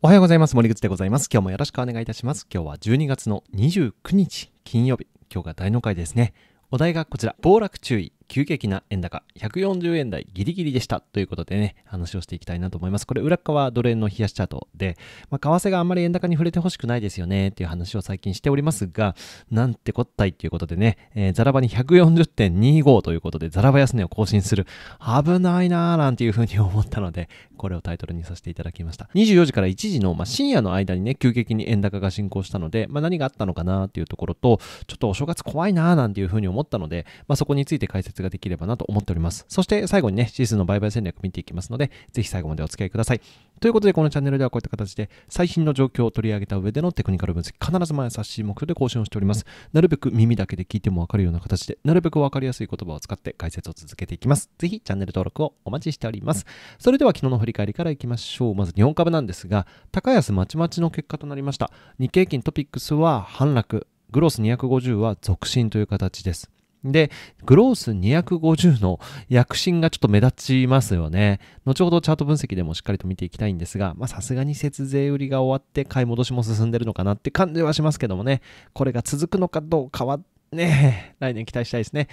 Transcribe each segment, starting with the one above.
おはようございます。森口でございます。今日もよろしくお願いいたします。今日は12月の29日金曜日。今日が大納会ですね。お題がこちら。暴落注意。急激な円高、140円台ギリギリでしたということでね、話をしていきたいなと思います。これ、裏側ドル円の冷やしチャートで、まあ、為替があんまり円高に触れてほしくないですよねっていう話を最近しておりますが、なんてこったいっていうことでね、えー、ザラバに140.25ということで、ザラバ安値を更新する、危ないなーなんていうふうに思ったので、これをタイトルにさせていただきました。24時から1時の、まあ、深夜の間にね、急激に円高が進行したので、まあ、何があったのかなっていうところと、ちょっとお正月怖いなーなんていうふうに思ったので、まあ、そこについて解説ができればなと思っております。そして最後にね、指数の売買戦略見ていきますので、ぜひ最後までお付き合いください。ということで、このチャンネルではこういった形で最新の状況を取り上げた上でのテクニカル分析、必ず毎朝しい目標で更新をしております。なるべく耳だけで聞いてもわかるような形で、なるべくわかりやすい言葉を使って解説を続けていきます。ぜひチャンネル登録をお待ちしております。それでは昨日の振り返りからいきましょう。まず日本株なんですが、高安まちまちの結果となりました。日経平均トピックスは反落。グロス250は続伸という形です。で、グロース250の躍進がちょっと目立ちますよね。後ほどチャート分析でもしっかりと見ていきたいんですが、さすがに節税売りが終わって買い戻しも進んでるのかなって感じはしますけどもね、これが続くのかどうかはね、来年期待したいですね。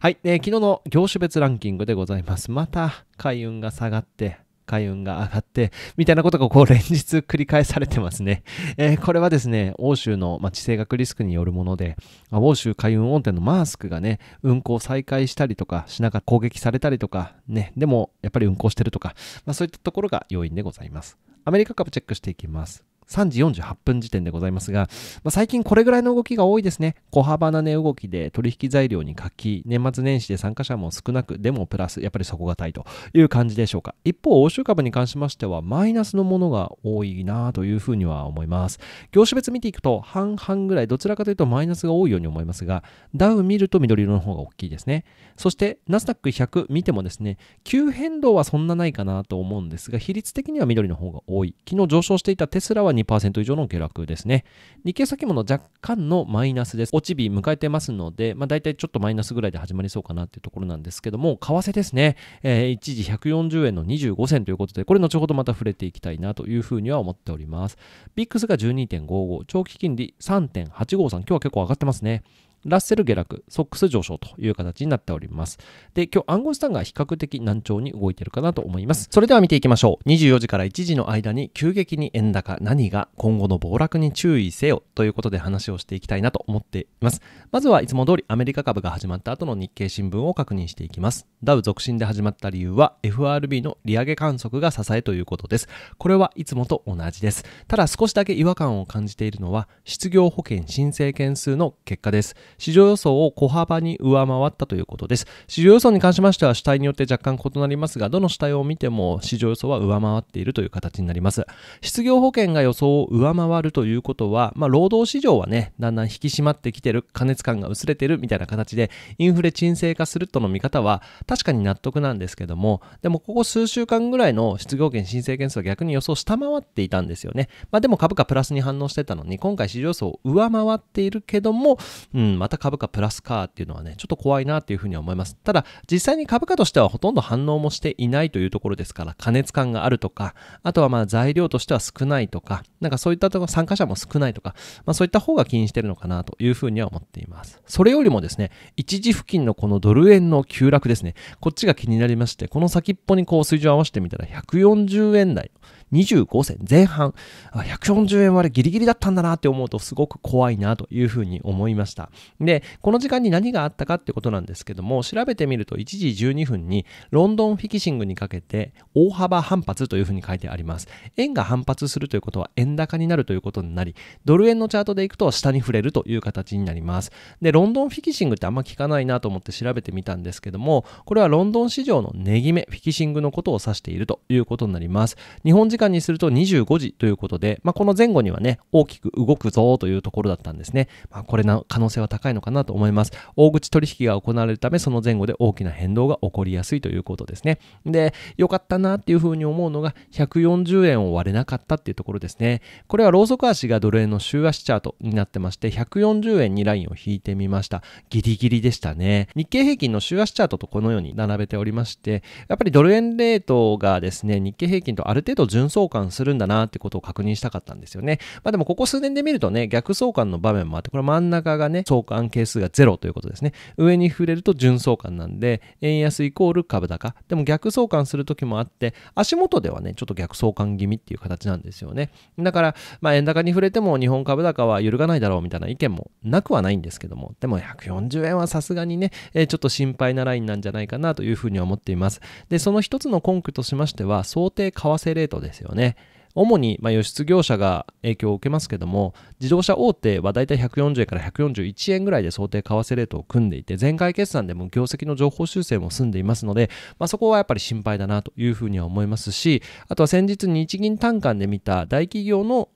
はい、えー、昨日の業種別ランキングでございます。また、海運が下がって、開運が上がって、みたいなことがこう連日繰り返されてますね。えー、これはですね、欧州の、まあ、地政学リスクによるもので、ま欧州海運大手のマースクがね、運行再開したりとか、しながら攻撃されたりとか、ね、でもやっぱり運行してるとか、まあ、そういったところが要因でございます。アメリカ株チェックしていきます。3時48分時点でございますが、まあ、最近これぐらいの動きが多いですね。小幅な値動きで取引材料に書き、年末年始で参加者も少なく、でもプラス、やっぱり底堅いという感じでしょうか。一方、欧州株に関しましては、マイナスのものが多いなというふうには思います。業種別見ていくと、半々ぐらい、どちらかというとマイナスが多いように思いますが、ダウ見ると緑色の方が大きいですね。そして、ナスダック100見てもですね、急変動はそんなないかなと思うんですが、比率的には緑の方が多い。昨日上昇していたテスラは2%以上の下落ですね。日経先物若干のマイナスです。落ち日迎えてますので、まあ、大体ちょっとマイナスぐらいで始まりそうかなっていうところなんですけども、為替ですね、えー、一時140円の25銭ということで、これ後ほどまた触れていきたいなというふうには思っております。ビックスが12.55、長期金利3.853、今日は結構上がってますね。ラッセル下落、ソックス上昇という形になっております。で、今日暗号資産が比較的難聴に動いているかなと思います。それでは見ていきましょう。24時から1時の間に急激に円高、何が今後の暴落に注意せよということで話をしていきたいなと思っています。まずはいつも通りアメリカ株が始まった後の日経新聞を確認していきます。ダウ続伸で始まった理由は FRB の利上げ観測が支えということです。これはいつもと同じです。ただ少しだけ違和感を感じているのは失業保険申請件数の結果です。市場予想を小幅に上回ったということです。市場予想に関しましては主体によって若干異なりますが、どの主体を見ても市場予想は上回っているという形になります。失業保険が予想を上回るということは、まあ、労働市場はね、だんだん引き締まってきてる、過熱感が薄れてるみたいな形で、インフレ沈静化するとの見方は確かに納得なんですけども、でもここ数週間ぐらいの失業権申請件数は逆に予想下回っていたんですよね。まあ、でも株価プラスに反応してたのに、今回市場予想を上回っているけども、うん、また株価プラスかっていうのはね、ちょっと怖いなっていうふうには思います。ただ、実際に株価としてはほとんど反応もしていないというところですから、過熱感があるとか、あとはまあ材料としては少ないとか、なんかそういったところ、参加者も少ないとか、まあそういった方が気にしてるのかなというふうには思っています。それよりもですね、一時付近のこのドル円の急落ですね、こっちが気になりまして、この先っぽにこう水準を合わせてみたら140円台、25銭前半、140円割れギリギリだったんだなって思うとすごく怖いなというふうに思いました。で、この時間に何があったかってことなんですけども、調べてみると1時12分にロンドンフィキシングにかけて大幅反発というふうに書いてあります。円が反発するということは円高になるということになり、ドル円のチャートでいくと下に触れるという形になります。で、ロンドンフィキシングってあんま聞かないなと思って調べてみたんですけども、これはロンドン市場の値決め、フィキシングのことを指しているということになります。日本時間にすると25時ということで、まあ、この前後にはね、大きく動くぞというところだったんですね。まあ、これの可能性は高いのかなと思います。大口取引が行われるため、その前後で大きな変動が起こりやすいということですね。で、良かったなっていうふうに思うのが、140円を割れなかったっていうところですね。これはローソク足がドル円の週足チャートになってまして、140円にラインを引いてみました。ギリギリでしたね。日経平均の週足チャートとこのように並べておりまして、やっぱりドル円レートがですね、日経平均とある程度純相関するんだなってことを確認したかったんですよね。まあでもここ数年で見るとね、逆相関の場面もあって、これ真ん中がね、相関係数が0ということですね。上に触れると純相関なんで、円安イコール株高。でも逆相関する時もあって、足元ではね、ちょっと逆相関気味っていう形なんですよね。だから、まあ円高に触れても日本株高は揺るがないだろうみたいな意見もなくはないんですけども、でも140円はさすがにね、えー、ちょっと心配なラインなんじゃないかなというふうに思っています。で、その一つの根拠としましては、想定為替レートです。よね。主に、まあ、輸出業者が影響を受けますけども、自動車大手はだいたい140円から141円ぐらいで想定為替レートを組んでいて、前回決算でも業績の情報修正も済んでいますので、まあ、そこはやっぱり心配だなというふうには思いますし、あとは先日日銀短観で見た大企業の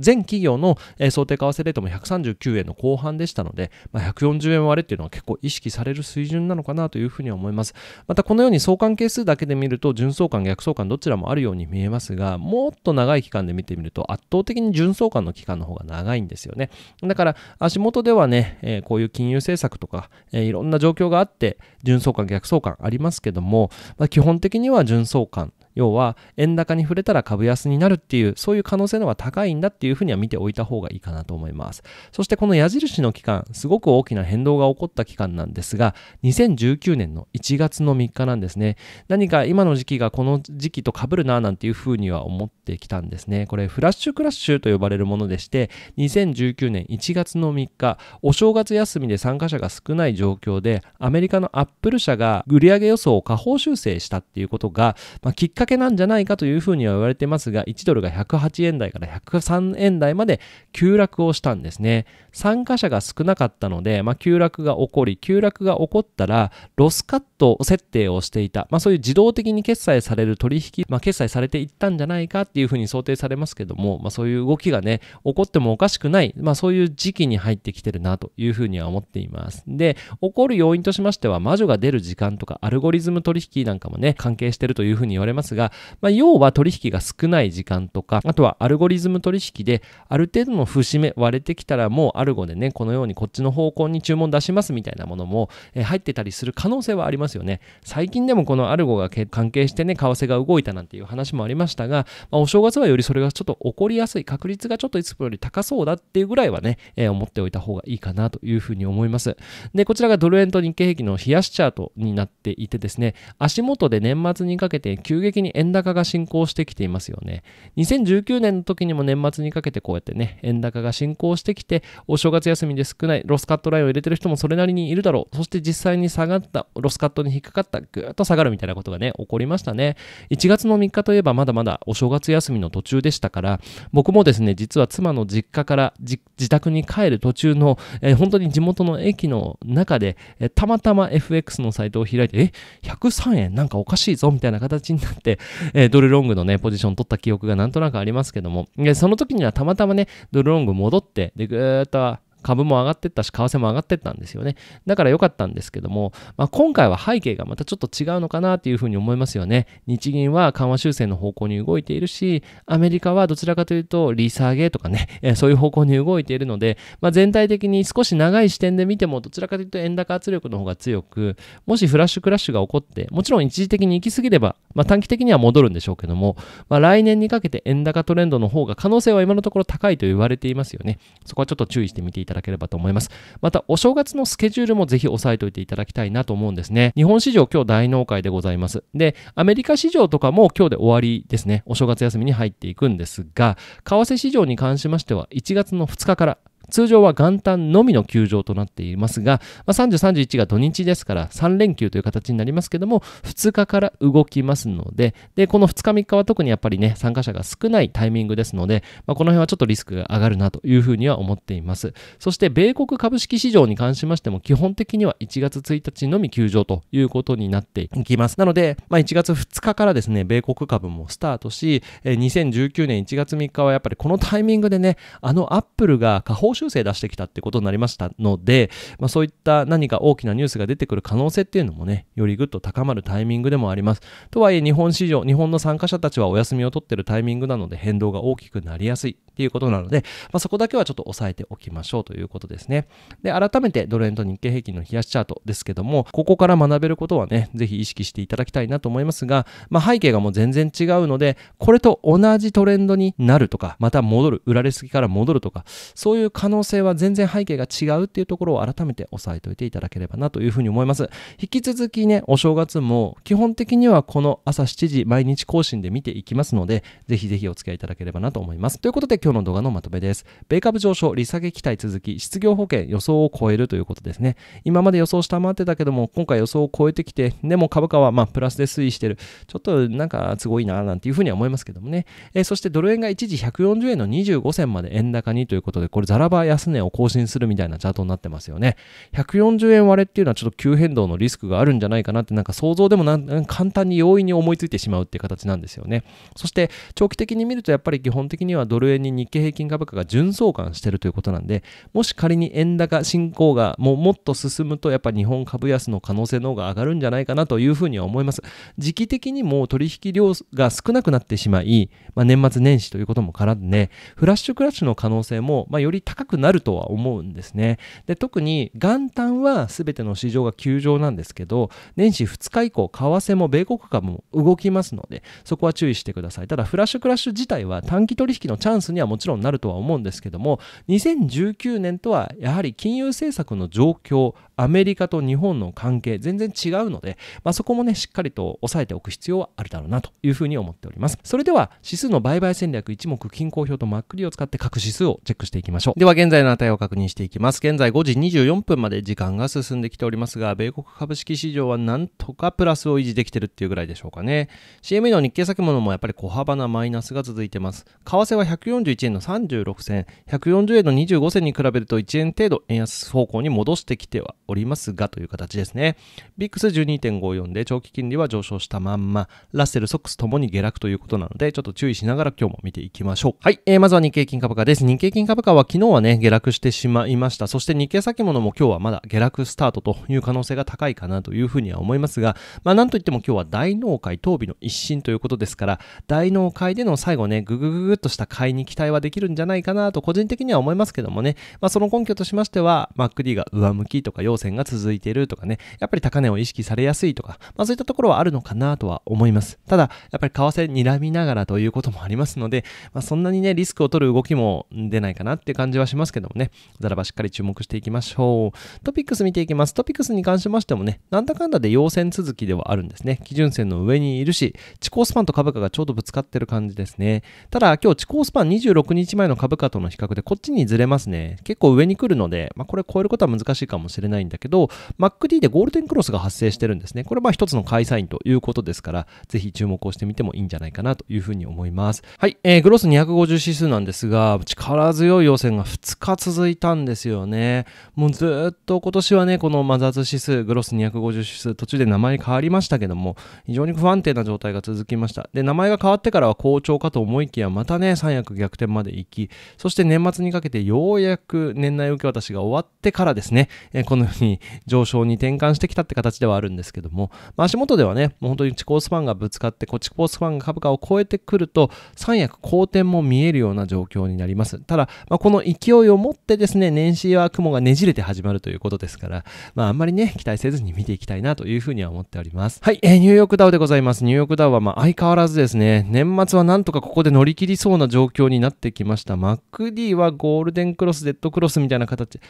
全企業の想定為替レートも139円の後半でしたので、まあ、140円割れっていうのは結構意識される水準なのかなというふうに思います。またこのように相関係数だけで見ると、純相関、逆相関どちらもあるように見えますが、もっと長い期間で見てみると、圧倒的に純相関の期間の方が長いんですよね。だから足元ではね、こういう金融政策とか、いろんな状況があって、純相関、逆相関ありますけども、まあ、基本的には純相関要は円高に触れたら株安になるっていうそういう可能性の方が高いんだっていうふうには見ておいた方がいいかなと思いますそしてこの矢印の期間すごく大きな変動が起こった期間なんですが2019年の1月の3日なんですね何か今の時期がこの時期とかぶるななんていうふうには思ってきたんですねこれフラッシュクラッシュと呼ばれるものでして2019年1月の3日お正月休みで参加者が少ない状況でアメリカのアップル社が売上予想を下方修正したっていうことが、まあ、きっかかけなんじゃないかというふうには言われてますが、1ドルが108円台から103円台まで急落をしたんですね。参加者が少なかったので、まあ、急落が起こり、急落が起こったら、ロスカット設定をしていた、まあ、そういう自動的に決済される取引、まあ、決済されていったんじゃないかっていうふうに想定されますけども、まあ、そういう動きがね、起こってもおかしくない、まあ、そういう時期に入ってきてるなというふうには思っています。で、起こる要因としましては、魔女が出る時間とか、アルゴリズム取引なんかもね、関係してるというふうに言われますますが、まあ、要は取引が少ない時間とか、あとはアルゴリズム取引で、ある程度の節目割れてきたらもうアルゴでね、このようにこっちの方向に注文出しますみたいなものも、え入ってたりする可能性はありますよね。最近でもこのアルゴが関係してね、為替が動いたなんていう話もありましたが、まあ、お正月はよりそれがちょっと起こりやすい、確率がちょっといつもより高そうだっていうぐらいはね、えー、思っておいた方がいいかなというふうに思います。で、こちらがドル円と日経平均の冷やしチャートになっていてですね、足元で年末にかけて急激にに円高が進行してきていますよね。2019年の時にも年末にかけてこうやってね、円高が進行してきて、お正月休みで少ないロスカットラインを入れてる人もそれなりにいるだろう。そして実際に下がった、ロスカットに引っかかった、ぐーっと下がるみたいなことがね、起こりましたね。1月の3日といえばまだまだお正月休みの途中でしたから、僕もですね、実は妻の実家から自宅に帰る途中の、えー、本当に地元の駅の中で、えー、たまたま FX のサイトを開いて、え、103円なんかおかしいぞみたいな形になって、、えー、ドルロングのね、ポジション取った記憶がなんとなくありますけども、でその時にはたまたまね、ドルロング戻って、で、ぐーっと株も上がってったし、為替も上がってったんですよね。だから良かったんですけども、まあ、今回は背景がまたちょっと違うのかなというふうに思いますよね。日銀は緩和修正の方向に動いているし、アメリカはどちらかというと利下げとかね、えそういう方向に動いているので、まあ、全体的に少し長い視点で見ても、どちらかというと円高圧力の方が強く、もしフラッシュクラッシュが起こって、もちろん一時的に行き過ぎれば、まあ、短期的には戻るんでしょうけども、まあ、来年にかけて円高トレンドの方が可能性は今のところ高いと言われていますよね。そこはちょっと注意してみていたただければと思います。また、お正月のスケジュールもぜひ押さえておいていただきたいなと思うんですね。日本市場今日大納会でございます。で、アメリカ市場とかも今日で終わりですね。お正月休みに入っていくんですが、為替市場に関しましては1月の2日から通常は元旦のみの休場となっていますが、まあ、30、31が土日ですから3連休という形になりますけども、2日から動きますので、で、この2日3日は特にやっぱりね、参加者が少ないタイミングですので、まあ、この辺はちょっとリスクが上がるなというふうには思っています。そして、米国株式市場に関しましても、基本的には1月1日のみ休場ということになっていきます。なので、まあ、1月2日からですね、米国株もスタートし、2019年1月3日はやっぱりこのタイミングでね、あのアップルが下方修正出してきたってことになりましたので、まあ、そういった何か大きなニュースが出てくる可能性っていうのもね、よりぐっと高まるタイミングでもあります。とはいえ、日本市場、日本の参加者たちはお休みを取ってるタイミングなので変動が大きくなりやすいっていうことなので、まあ、そこだけはちょっと押さえておきましょうということですね。で、改めてドル円と日経平均の冷やしチャートですけども、ここから学べることはね、ぜひ意識していただきたいなと思いますが、まあ、背景がもう全然違うので、これと同じトレンドになるとか、また戻る、売られすぎから戻るとか、そういう可能能性は全然背景が違うっていうところを改めて押さえておいていただければなというふうに思います。引き続きね、お正月も基本的にはこの朝7時毎日更新で見ていきますので、ぜひぜひお付き合いいただければなと思います。ということで今日の動画のまとめです。米株上昇、利下げ期待続き、失業保険予想を超えるということですね。今まで予想下回ってたけども、今回予想を超えてきて、でも株価はまプラスで推移してる。ちょっとなんかすごいななんていうふうには思いますけどもね。えー、そしてドル円が一時140円の25銭まで円高にということで、これザラ安値を更新するみたいなチャートになってますよね。140円割れっていうのはちょっと急変動のリスクがあるんじゃないかなってなんか想像でも簡単に容易に思いついてしまうっていう形なんですよね。そして長期的に見るとやっぱり基本的にはドル円に日経平均株価が純相関してるということなんで、もし仮に円高進行がもうもっと進むとやっぱ日本株安の可能性の方が上がるんじゃないかなというふうには思います。時期的にも取引量が少なくなってしまい、まあ、年末年始ということも絡んで、フラッシュクラッシュの可能性も、まあ、より高高くなるとは思うんですね。で特に元旦は全ての市場が休場なんですけど年始2日以降為替も米国株も動きますのでそこは注意してくださいただフラッシュクラッシュ自体は短期取引のチャンスにはもちろんなるとは思うんですけども2019年とはやはり金融政策の状況アメリカと日本の関係全然違うので、まあ、そこもねしっかりと押さえておく必要はあるだろうなというふうに思っておりますそれでは指数の売買戦略一目均衡表とマックリを使って各指数をチェックしていきましょうでは現在の値を確認していきます現在5時24分まで時間が進んできておりますが米国株式市場はなんとかプラスを維持できてるっていうぐらいでしょうかね CME の日経先物もやっぱり小幅なマイナスが続いてます為替は141円の36銭140円の25銭に比べると1円程度円安方向に戻してきてはおりますおりますがという形ですね。VIX12.54 で長期金利は上昇したまんま、ラッセル、ソックスともに下落ということなので、ちょっと注意しながら今日も見ていきましょう。はい、えー、まずは日経金株価です。日経金株価は昨日はね、下落してしまいました。そして日経先物も今日はまだ下落スタートという可能性が高いかなというふうには思いますが、まあなんといっても今日は大納会当日の一新ということですから、大納会での最後ね、ぐぐぐぐっとした買いに期待はできるんじゃないかなと個人的には思いますけどもね、まあその根拠としましては、MacD が上向きとか陽線が続いているとかね、やっぱり高値を意識されやすいとか、まあそういったところはあるのかなとは思います。ただ、やっぱり為替睨みながらということもありますので、まあそんなにね、リスクを取る動きも出ないかなって感じはしますけどもね、ざらばしっかり注目していきましょう。トピックス見ていきます。トピックスに関しましてもね、なんだかんだで陽線続きではあるんですね。基準線の上にいるし、地高スパンと株価がちょうどぶつかってる感じですね。ただ、今日地高スパン26日前の株価との比較でこっちにずれますね。結構上に来るので、まあこれ超えることは難しいかもしれないないんだけど、MacD でゴールデンクロスが発生してるんですね。これはまあ一つの会サイということですから、ぜひ注目をしてみてもいいんじゃないかなというふうに思います。はい、えー、グロス250指数なんですが、力強い予選が2日続いたんですよね。もうずっと今年はね、このマザーズ指数、グロス250指数、途中で名前変わりましたけども、非常に不安定な状態が続きました。で、名前が変わってからは好調かと思いきや、またね、三役逆転まで行き、そして年末にかけてようやく年内受け渡しが終わってからですね、えこのに上昇に転換してきたって形ではあるんですけども、まあ、足元ではね、もう本当に地コースファンがぶつかって、こっちコースファンが株価を超えてくると、三役好転も見えるような状況になります。ただ、まあ、この勢いを持ってですね、年始は雲がねじれて始まるということですから、まあ、あんまりね、期待せずに見ていきたいなというふうには思っております。はい、えー、ニューヨークダウでございます。ニューヨークダウはま相変わらずですね、年末はなんとかここで乗り切りそうな状況になってきました。MacD はゴールデンクロス、デッドクロスみたいな形。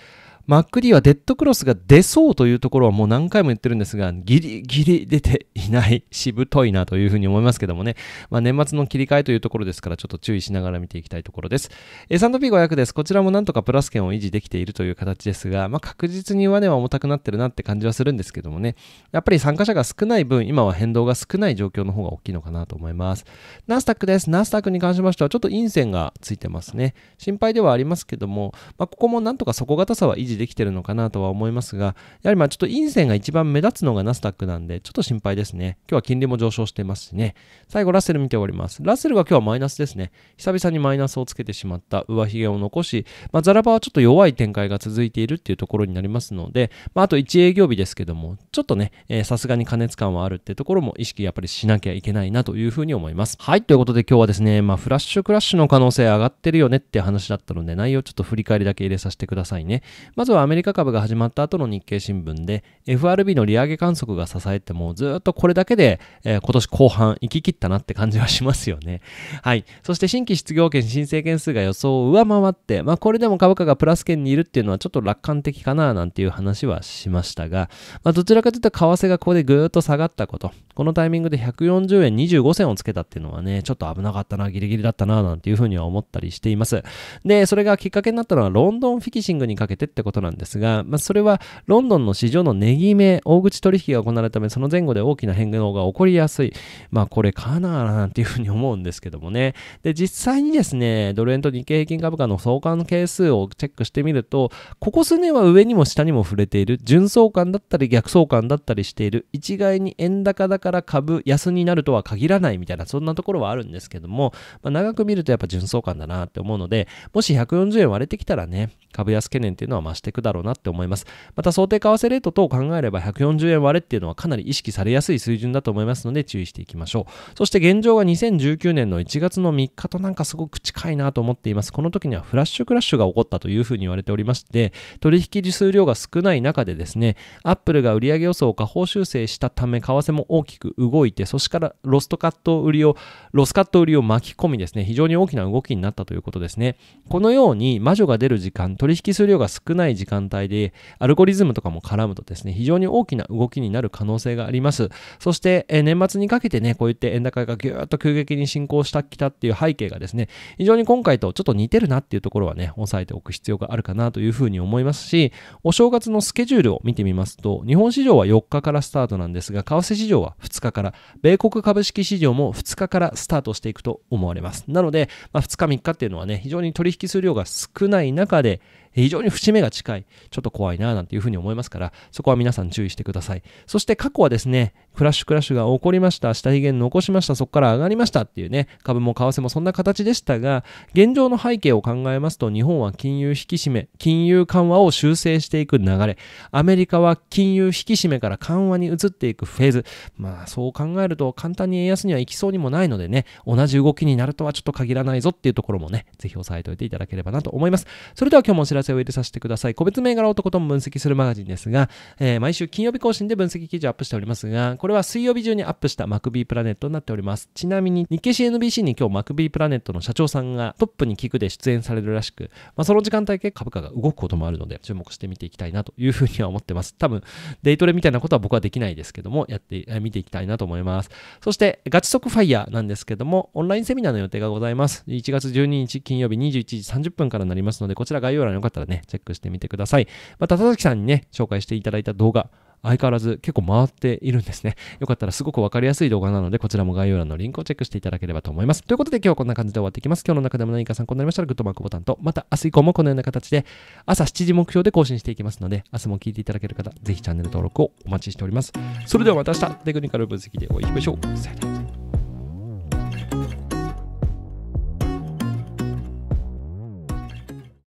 MacD はデッドクロスが出そうというところはもう何回も言ってるんですが、ギリギリ出ていない、しぶといなというふうに思いますけどもね、まあ、年末の切り替えというところですから、ちょっと注意しながら見ていきたいところです。S&P500 です。こちらもなんとかプラス圏を維持できているという形ですが、まあ、確実に上値は重たくなってるなって感じはするんですけどもね、やっぱり参加者が少ない分、今は変動が少ない状況の方が大きいのかなと思います。ナスダックです。ナスダックに関しましては、ちょっと陰線がついてますね。心配ではありますけども、まあ、ここもなんとか底堅さは維持持できてるのかなとは思いますが、やはりまあちょっと陰線が一番目立つのがナスダックなんで、ちょっと心配ですね。今日は金利も上昇してますしね。最後、ラッセル見ております。ラッセルが今日はマイナスですね。久々にマイナスをつけてしまった上髭を残し、まあ、ザラバはちょっと弱い展開が続いているっていうところになりますので、まあ、あと1営業日ですけども、ちょっとね、さすがに過熱感はあるってところも意識やっぱりしなきゃいけないなというふうに思います。はい、ということで今日はですね、まあ、フラッシュクラッシュの可能性上がってるよねって話だったので、内容ちょっと振り返りだけ入れさせてくださいね。ままずはアメリカ株が始まった後の日経新聞で、FRB の利上げ観測が支えても、ずっとこれだけで、えー、今年後半行き切ったなって感じはしますよね。はい。そして新規失業権申請件数が予想を上回って、まあこれでも株価がプラス圏にいるっていうのはちょっと楽観的かななんていう話はしましたが、まあどちらかというと為替がここでぐーっと下がったこと、このタイミングで140円25銭をつけたっていうのはね、ちょっと危なかったな、ギリギリだったななんていうふうには思ったりしています。で、それがきっかけになったのはロンドンフィキシングにかけてってことことなんですが、まあ、それはロンドンの市場の値決め、大口取引が行われるため、その前後で大きな変動が起こりやすい。まあ、これかななんていうふうに思うんですけどもね。で、実際にですね、ドル円と日経平均株価の相関係数をチェックしてみると、ここ数年は上にも下にも触れている、純相関だったり逆相関だったりしている、一概に円高だから株安になるとは限らないみたいな、そんなところはあるんですけども、まあ、長く見るとやっぱ純相関だなって思うので、もし140円割れてきたらね、株安懸念っていうのは増してしていくだろうなって思います。また想定為替レート等を考えれば140円割れっていうのはかなり意識されやすい水準だと思いますので注意していきましょう。そして現状が2019年の1月の3日となんかすごく近いなと思っています。この時にはフラッシュクラッシュが起こったというふうに言われておりまして、取引時数量が少ない中でですね、アップルが売上予想を下方修正したため、為替も大きく動いて、そしてからロストカット売りを、ロスカット売りを巻き込みですね、非常に大きな動きになったということですね。このように魔女が出る時間、取引数量が少ないい時間帯で、アルゴリズムとかも絡むとですね、非常に大きな動きになる可能性があります。そして、え年末にかけてね、こういって円高がぎゅーっと急激に進行したきたっていう背景がですね、非常に今回とちょっと似てるなっていうところはね、押さえておく必要があるかなというふうに思いますし、お正月のスケジュールを見てみますと、日本市場は4日からスタートなんですが、為替市場は2日から、米国株式市場も2日からスタートしていくと思われます。なので、まあ、2日3日っていうのはね、非常に取引数量が少ない中で、非常に節目が近い、ちょっと怖いななんていうふうに思いますから、そこは皆さん注意してください。そして過去はですね、クラッシュクラッシュが起こりました、下髭残しました、そこから上がりましたっていうね、株も為替もそんな形でしたが、現状の背景を考えますと、日本は金融引き締め、金融緩和を修正していく流れ、アメリカは金融引き締めから緩和に移っていくフェーズ、まあそう考えると簡単に円安にはいきそうにもないのでね、同じ動きになるとはちょっと限らないぞっていうところもね、ぜひ押さえておいていただければなと思います。それでは今日もお知らせを入れさせてください。個別銘柄をとことん分析するマガジンですが、えー、毎週金曜日更新で分析記事をアップしておりますが、これは水曜日中にアップしたマクビープラネットになっております。ちなみに日経 CNBC に今日マクビープラネットの社長さんがトップに聞くで出演されるらしく、まあ、その時間帯で株価が動くこともあるので注目して見ていきたいなというふうには思ってます。多分デイトレみたいなことは僕はできないですけども、やって見ていきたいなと思います。そしてガチ速ファイヤーなんですけども、オンラインセミナーの予定がございます。1月12日金曜日21時30分からなりますので、こちら概要欄よかったらね、チェックしてみてください。また、田崎さんにね、紹介していただいた動画、相変わらず結構回っているんですね。よかったらすごくわかりやすい動画なので、こちらも概要欄のリンクをチェックしていただければと思います。ということで今日はこんな感じで終わっていきます。今日の中でも何か参考になりましたらグッドマークボタンと、また明日以降もこのような形で朝7時目標で更新していきますので、明日も聞いていただける方、ぜひチャンネル登録をお待ちしております。それではまた明日、テクニカル分析でお会いしましょう。さよなら。